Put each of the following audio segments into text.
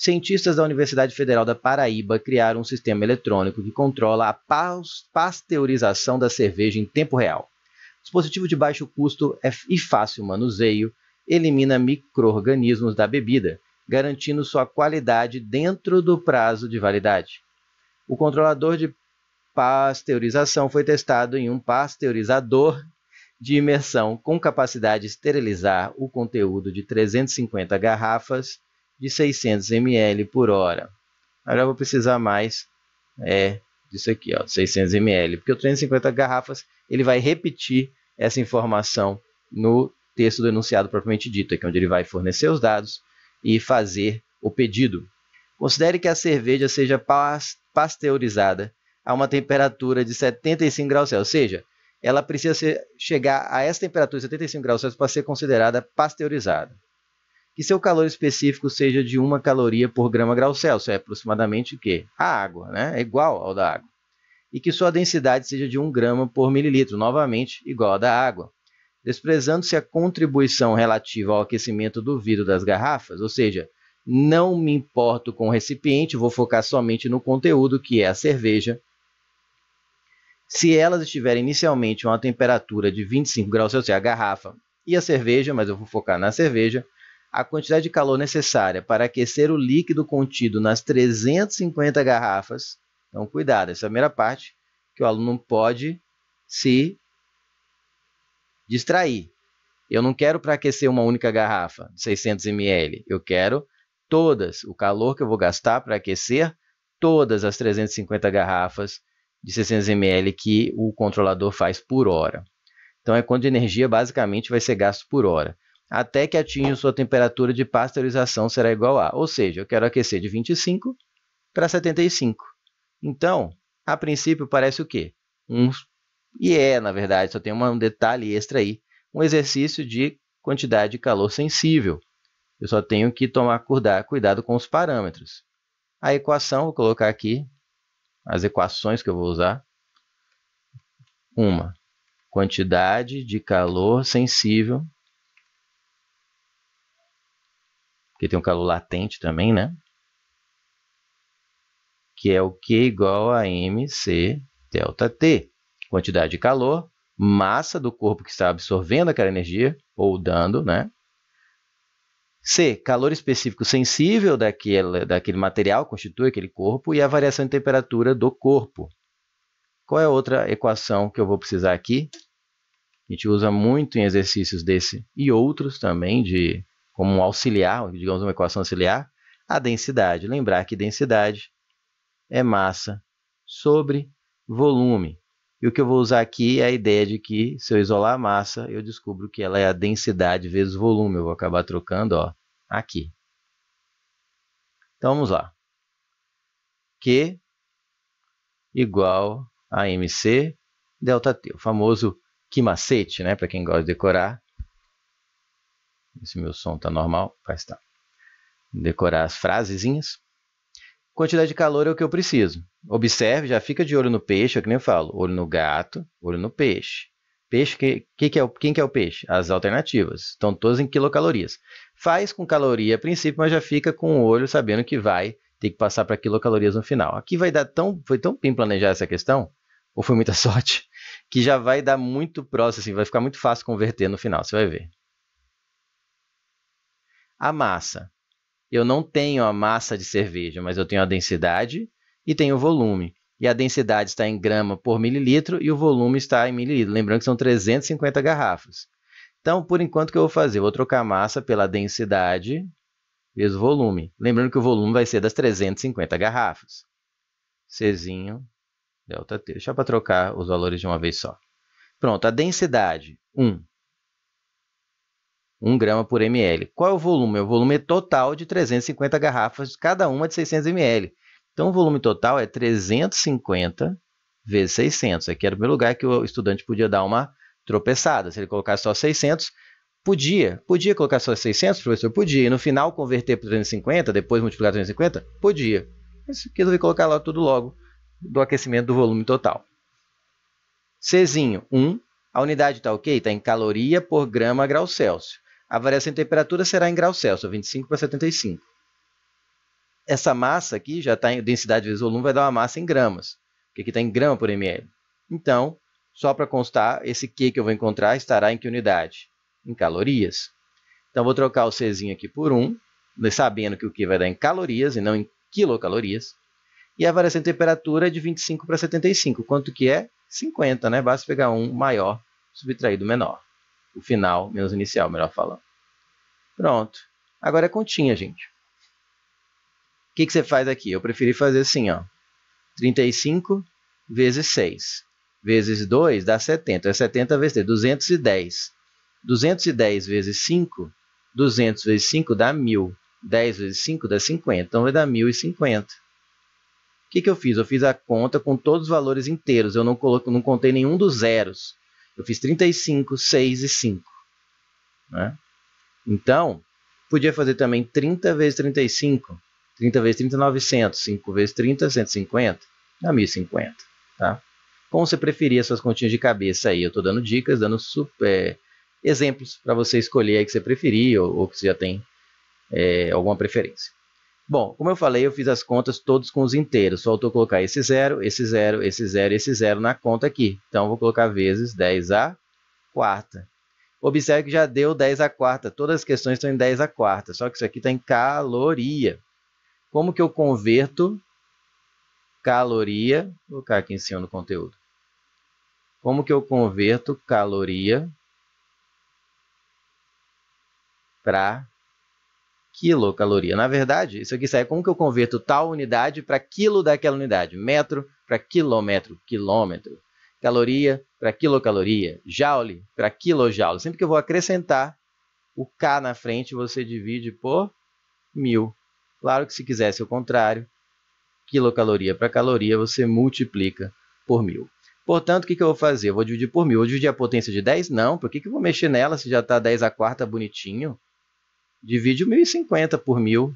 cientistas da Universidade Federal da Paraíba criaram um sistema eletrônico que controla a pasteurização da cerveja em tempo real. O dispositivo de baixo custo é e fácil manuseio elimina micro-organismos da bebida, garantindo sua qualidade dentro do prazo de validade. O controlador de pasteurização foi testado em um pasteurizador de imersão com capacidade de esterilizar o conteúdo de 350 garrafas de 600 ml por hora. Agora eu vou precisar mais é, disso aqui, ó, 600 ml, porque o 350 garrafas ele vai repetir essa informação no texto do enunciado propriamente dito, aqui é onde ele vai fornecer os dados e fazer o pedido. Considere que a cerveja seja pasteurizada a uma temperatura de 75 graus Celsius, ou seja, ela precisa ser, chegar a essa temperatura, 75 graus Celsius, para ser considerada pasteurizada que seu calor específico seja de uma caloria por grama grau Celsius, é aproximadamente o quê? A água, né? É igual ao da água. E que sua densidade seja de 1 grama por mililitro, novamente igual à da água. Desprezando-se a contribuição relativa ao aquecimento do vidro das garrafas, ou seja, não me importo com o recipiente, vou focar somente no conteúdo que é a cerveja. Se elas estiverem inicialmente a uma temperatura de 25 graus Celsius, é a garrafa e a cerveja, mas eu vou focar na cerveja, a quantidade de calor necessária para aquecer o líquido contido nas 350 garrafas. Então, cuidado, essa é a primeira parte que o aluno pode se distrair. Eu não quero para aquecer uma única garrafa de 600 ml. Eu quero todas, o calor que eu vou gastar para aquecer todas as 350 garrafas de 600 ml que o controlador faz por hora. Então, é quanto de energia basicamente vai ser gasto por hora até que atinja sua temperatura de pasteurização será igual a. Ou seja, eu quero aquecer de 25 para 75. Então, a princípio parece o quê? Um, e é, na verdade, só tem um detalhe extra aí, um exercício de quantidade de calor sensível. Eu só tenho que tomar cuidado com os parâmetros. A equação, vou colocar aqui as equações que eu vou usar. Uma, quantidade de calor sensível que tem o calor latente também, né? Que é o Q igual a mc delta T. Quantidade de calor, massa do corpo que está absorvendo aquela energia, ou dando, né? C, calor específico sensível daquele, daquele material que constitui aquele corpo e a variação de temperatura do corpo. Qual é a outra equação que eu vou precisar aqui? A gente usa muito em exercícios desse e outros também de como um auxiliar, digamos uma equação auxiliar, a densidade. Lembrar que densidade é massa sobre volume. E o que eu vou usar aqui é a ideia de que se eu isolar a massa, eu descubro que ela é a densidade vezes volume. Eu vou acabar trocando ó, aqui. Então vamos lá. Q igual a MC delta T, o famoso que macete, né, para quem gosta de decorar, se meu som está normal, vai estar. Tá. Decorar as frasezinhas. Quantidade de calor é o que eu preciso. Observe, já fica de olho no peixe, é que nem eu falo. Olho no gato, olho no peixe. Peixe, que, que, que é o, quem que é o peixe? As alternativas. Estão todas em quilocalorias. Faz com caloria a princípio, mas já fica com o olho sabendo que vai ter que passar para quilocalorias no final. Aqui vai dar tão. Foi tão bem planejar essa questão, ou foi muita sorte, que já vai dar muito próximo, assim, vai ficar muito fácil converter no final, você vai ver a massa. Eu não tenho a massa de cerveja, mas eu tenho a densidade e tenho o volume. E a densidade está em grama por mililitro e o volume está em mililitro. Lembrando que são 350 garrafas. Então, por enquanto, o que eu vou fazer? Eu vou trocar a massa pela densidade vezes o volume. Lembrando que o volume vai ser das 350 garrafas. Czinho, delta T. Deixa para trocar os valores de uma vez só. Pronto, a densidade, 1. 1 grama por ml. Qual é o volume? É o volume total de 350 garrafas, cada uma de 600 ml. Então, o volume total é 350 vezes 600. Aqui era o primeiro lugar que o estudante podia dar uma tropeçada. Se ele colocasse só 600, podia. Podia colocar só 600, professor? Podia. E no final, converter para 350, depois multiplicar 350? Podia. Mas resolvi colocar lá tudo logo do aquecimento do volume total. Czinho, 1. A unidade está ok? Está em caloria por grama grau Celsius. A variação de temperatura será em graus Celsius, 25 para 75. Essa massa aqui já está em densidade vezes volume, vai dar uma massa em gramas, porque aqui está em grama por ml. Então, só para constar, esse Q que eu vou encontrar estará em que unidade? Em calorias. Então, vou trocar o Czinho aqui por 1, né, sabendo que o Q vai dar em calorias e não em quilocalorias. E a variação de temperatura é de 25 para 75, quanto que é? 50, né? Basta pegar um maior, subtraído menor o final menos o inicial, melhor falando. Pronto. Agora é continha, gente. O que, que você faz aqui? Eu preferi fazer assim, ó. 35 vezes 6 vezes 2 dá 70. É 70 vezes 3, 210. 210 vezes 5, 200 vezes 5 dá 1000. 10 vezes 5 dá 50. Então vai dar 1050. O que, que eu fiz? Eu fiz a conta com todos os valores inteiros. Eu não, coloco, não contei nenhum dos zeros. Eu fiz 35, 6 e 5. Né? Então, podia fazer também 30 vezes 35. 30 vezes 30, 900. 5 vezes 30, 150. Dá 1050. Tá? Como você preferir as suas continhas de cabeça aí. Eu estou dando dicas, dando super, é, exemplos para você escolher aí que você preferir ou, ou que você já tem é, alguma preferência. Bom, como eu falei, eu fiz as contas todos com os inteiros. Faltou colocar esse zero, esse zero, esse zero, esse zero na conta aqui. Então, vou colocar vezes 10 a quarta. Observe que já deu 10 a quarta. Todas as questões estão em 10 a quarta. Só que isso aqui está em caloria. Como que eu converto caloria? Vou colocar aqui em cima no conteúdo. Como que eu converto caloria para quilocaloria. Na verdade, isso aqui sai é como que eu converto tal unidade para quilo daquela unidade, metro para quilômetro, quilômetro, caloria para quilocaloria, joule para quilojoule. Sempre que eu vou acrescentar o K na frente, você divide por mil. Claro que se quisesse o contrário, quilocaloria para caloria, você multiplica por mil. Portanto, o que, que eu vou fazer? Eu vou dividir por mil. Eu vou dividir a potência de 10? Não, por que, que eu vou mexer nela se já está 10 a quarta bonitinho? Divide 1050 por 1000.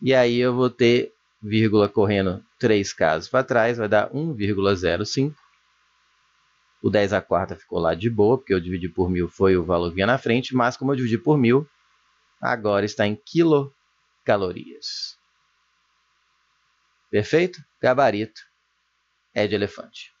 E aí eu vou ter vírgula correndo 3 casos para trás, vai dar 1,05. O 10 a quarta ficou lá de boa, porque eu dividi por 1000 foi o valor que vinha na frente, mas como eu dividi por 1000, agora está em quilocalorias. Perfeito? Gabarito é de elefante.